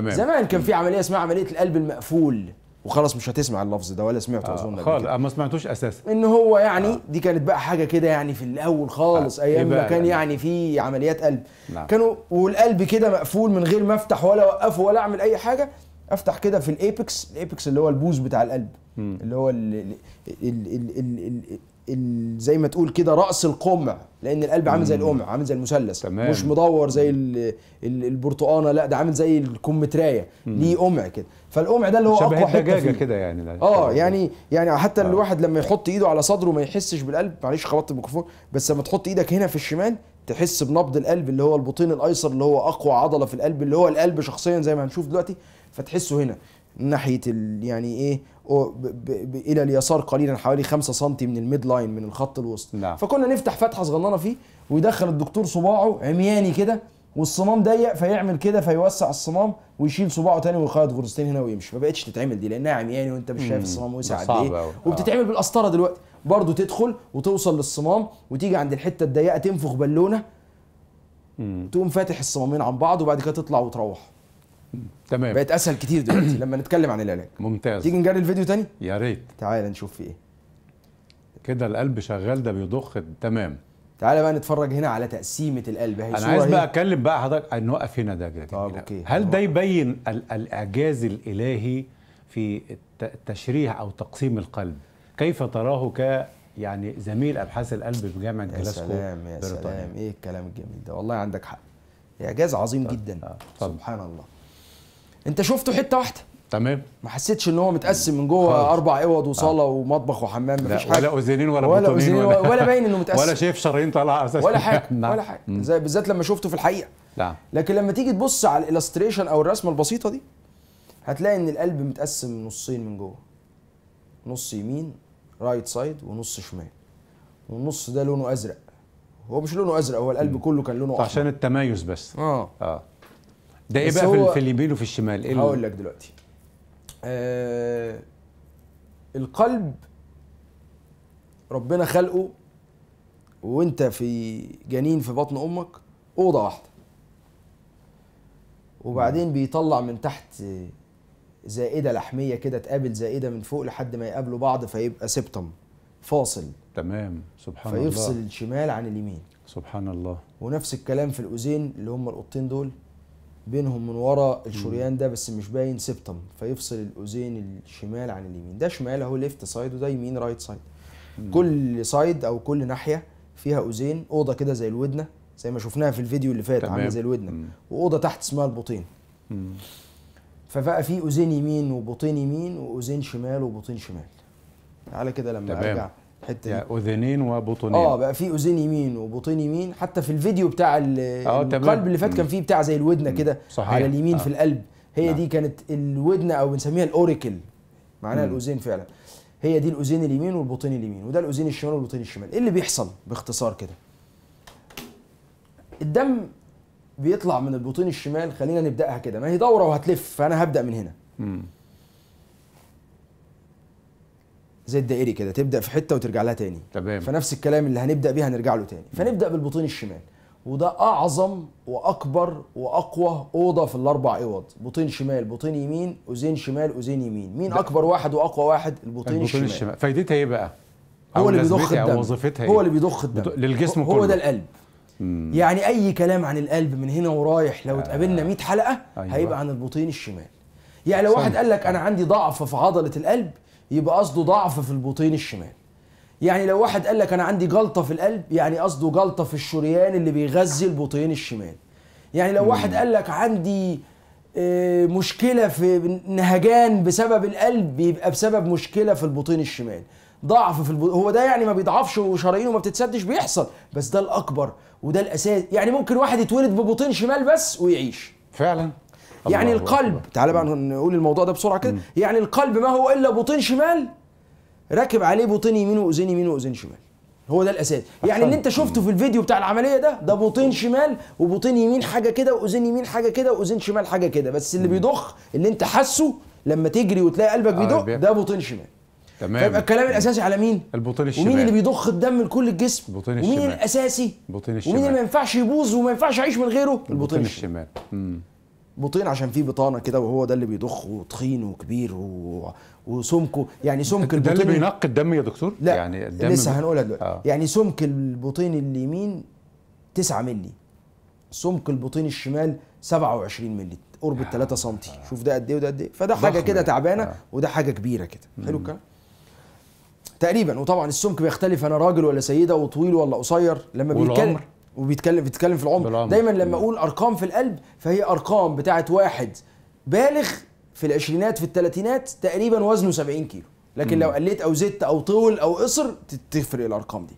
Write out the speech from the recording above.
تمام زمان كان في عمليه اسمها عمليه القلب المقفول وخلاص مش هتسمع اللفظ ده ولا سمعته آه اظن خالص آه، ما سمعتوش اساسا ان هو يعني آه. دي كانت بقى حاجه كده يعني في الاول خالص آه. ايام ما كان يعني, يعني في عمليات قلب نعم. كانوا والقلب كده مقفول من غير ما افتح ولا اوقفه ولا اعمل اي حاجه افتح كده في الايبكس الايبكس اللي هو البوز بتاع القلب اللي هو الـ الـ الـ الـ الـ الـ زي ما تقول كده راس القمع لان القلب عامل زي القمع عامل زي المثلث تمام. مش مدور زي البرتقانه لا ده عامل زي الكمترايه ليه قمع كده فالقمع ده اللي هو اقوى حته كده يعني اه يعني يعني حتى آه. الواحد لما يحط ايده على صدره ما يحسش بالقلب معلش خبطت الميكروفون بس لما تحط ايدك هنا في الشمال تحس بنبض القلب اللي هو البطين الايسر اللي هو اقوى عضله في القلب اللي هو القلب شخصيا زي ما هنشوف دلوقتي فتحسه هنا ناحيه يعني ايه الى اليسار قليلا حوالي 5 سم من الميد لاين من الخط الوسط نعم. فكنا نفتح فتحه صغننه فيه ويدخل الدكتور صباعه عمياني كده والصمام ضيق فيعمل كده فيوسع الصمام ويشيل صباعه تاني ويخيط غرزتين هنا ويمشي ما بقتش تتعمل دي لانها عمياني وانت مش شايف الصمام وسع قد ايه وبتتعمل آه. بالقسطره دلوقتي برضه تدخل وتوصل للصمام وتيجي عند الحته الضيقه تنفخ بالونه تقوم فاتح الصمامين عن بعض وبعد كده تطلع وتروح تمام بقت اسهل كتير دلوقتي لما نتكلم عن العلاج ممتاز تيجي نجري الفيديو تاني يا ريت تعالى نشوف في ايه كده القلب شغال ده بيضخ تمام تعالى بقى نتفرج هنا على تقسيمه القلب هي انا عايز بقى اتكلم بقى حضرتك نوقف هنا ده جديد طب اوكي هل ده يبين الاعجاز الالهي في تشريح او تقسيم القلب كيف تراه ك يعني زميل ابحاث القلب في جامعه جلاسكو يا سلام يا بريطانيا. سلام ايه الكلام الجميل ده والله عندك حق اعجاز عظيم طب. جدا آه، طب. سبحان الله انت شفته حته واحده تمام ما حسيتش ان هو متقسم من جوه خلص. اربع اوض وصاله آه. ومطبخ وحمام مفيش حاجه ولا اذنين ولا ولا اذنين ولا, ولا باين انه متقسم ولا شايف شرايين طالعه اساسا ولا حاجه نعم. ولا حاجه زي بالذات لما شفته في الحقيقه نعم لكن لما تيجي تبص على الالستريشن او الرسمه البسيطه دي هتلاقي ان القلب متقسم نصين من جوه نص يمين رايت سايد ونص شمال والنص ده لونه ازرق هو مش لونه ازرق هو القلب م. كله كان لونه احمر عشان التمايز بس اه اه ده ايه بقى في اليمين وفي الشمال ايه هقول لك دلوقتي آه القلب ربنا خلقه وانت في جنين في بطن امك اوضه واحده وبعدين بيطلع من تحت زائده لحميه كده تقابل زائده من فوق لحد ما يقابلوا بعض فيبقى سبتم فاصل تمام سبحان فيفصل الله فيفصل الشمال عن اليمين سبحان الله ونفس الكلام في الاذين اللي هم القطين دول بينهم من ورا الشريان ده بس مش باين سبتم فيفصل الاذين الشمال عن اليمين ده شمال اهو ليفت سايد وده يمين رايت سايد كل سايد او كل ناحيه فيها اذين اوضه كده زي الودنه زي ما شفناها في الفيديو اللي فات عامله زي الودنه واوضه تحت اسمها البطين فبقى في اذين يمين وبطين يمين واذين شمال وبطين شمال تعالى كده لما تمام. ارجع الحته يعني دي اذنين وبطنين اه بقى في اذين يمين وبطين يمين حتى في الفيديو بتاع آه، القلب اللي فات كان فيه بتاع زي الودنه كده على اليمين آه. في القلب هي نعم. دي كانت الودنه او بنسميها الاوريكل معناها الاذين فعلا هي دي الاذين اليمين والبطين اليمين وده الاذين الشمال والبطين الشمال ايه اللي بيحصل باختصار كده الدم بيطلع من البطين الشمال خلينا نبداها كده ما هي دوره وهتلف فانا هبدا من هنا مم. زي الدائري كده تبدا في حته وترجع لها تاني تمام فنفس الكلام اللي هنبدا بيه هنرجع له تاني فنبدا بالبطين الشمال وده اعظم واكبر واقوى اوضه في الاربع اوض بطين شمال بطين يمين اذين شمال اذين يمين مين اكبر واحد واقوى واحد البطين, البطين الشمال. الشمال فايدتها ايه بقى هو إيه؟ اللي بيضخ الدم وظيفتها هو اللي بيضخ الدم للجسم هو كله هو ده القلب مم. يعني اي كلام عن القلب من هنا ورايح لو اتقابلنا 100 آه. حلقه أيوة. هيبقى عن البطين الشمال يعني لو واحد قال لك انا عندي ضعف في عضله القلب يبقى قصده ضعف في البطين الشمال يعني لو واحد قال لك انا عندي جلطه في القلب يعني قصده جلطه في الشريان اللي بيغذي البطين الشمال يعني لو واحد قال لك عندي آه، مشكله في نهجان بسبب القلب بيبقى بسبب مشكله في البطين الشمال ضعف في البطين هو ده يعني ما بيضعفش وشرايينه ما بتتسدش بيحصل بس ده الاكبر وده الاساس يعني ممكن واحد يتولد ببطين شمال بس ويعيش فعلا يعني الله القلب الله. تعال بقى نقول الموضوع ده بسرعه كده يعني القلب ما هو الا بطين شمال راكب عليه بطين يمين واذين يمين واذين شمال هو ده الاساس يعني اللي انت شفته في الفيديو بتاع العمليه ده ده بطين شمال وبطين يمين حاجه كده واذين يمين حاجه كده واذين شمال حاجه كده بس اللي بيضخ اللي انت حاسه لما تجري وتلاقي قلبك آه، بيدق ده بطين شمال تمام فيبقى الكلام يعني الاساسي على مين؟ البطين الشمال ومين اللي بيضخ الدم لكل الجسم؟ البطين الشمال ومين الاساسي؟ البطين الشمال ومين اللي ما ينفعش يبوظ وما ينفعش يعيش من غيره؟ البطين الشمال, الشمال. بطين عشان فيه بطانه كده وهو ده اللي بيضخ وطحين وكبير و... وسمكه يعني سمك البطين ده اللي بينقي الدم يا دكتور؟ لا يعني الدم لسه هنقولها دلوقتي آه. يعني سمك البطين اليمين 9 مللي سمك البطين الشمال 27 مللي قرب ال 3 سم شوف ده قد ايه وده قد ايه فده حاجه كده يعني. تعبانه آه. وده حاجه كبيره كده حلو الكلام تقريبا وطبعا السمك بيختلف انا راجل ولا سيده وطويل ولا قصير لما بيتكلم وبيتكلم بيتكلم في العمر, بالعمر. دايما لما اقول ارقام في القلب فهي ارقام بتاعت واحد بالغ في العشرينات في الثلاثينات تقريبا وزنه 70 كيلو لكن م. لو قليت او زدت او طول او قصر تفرق الارقام دي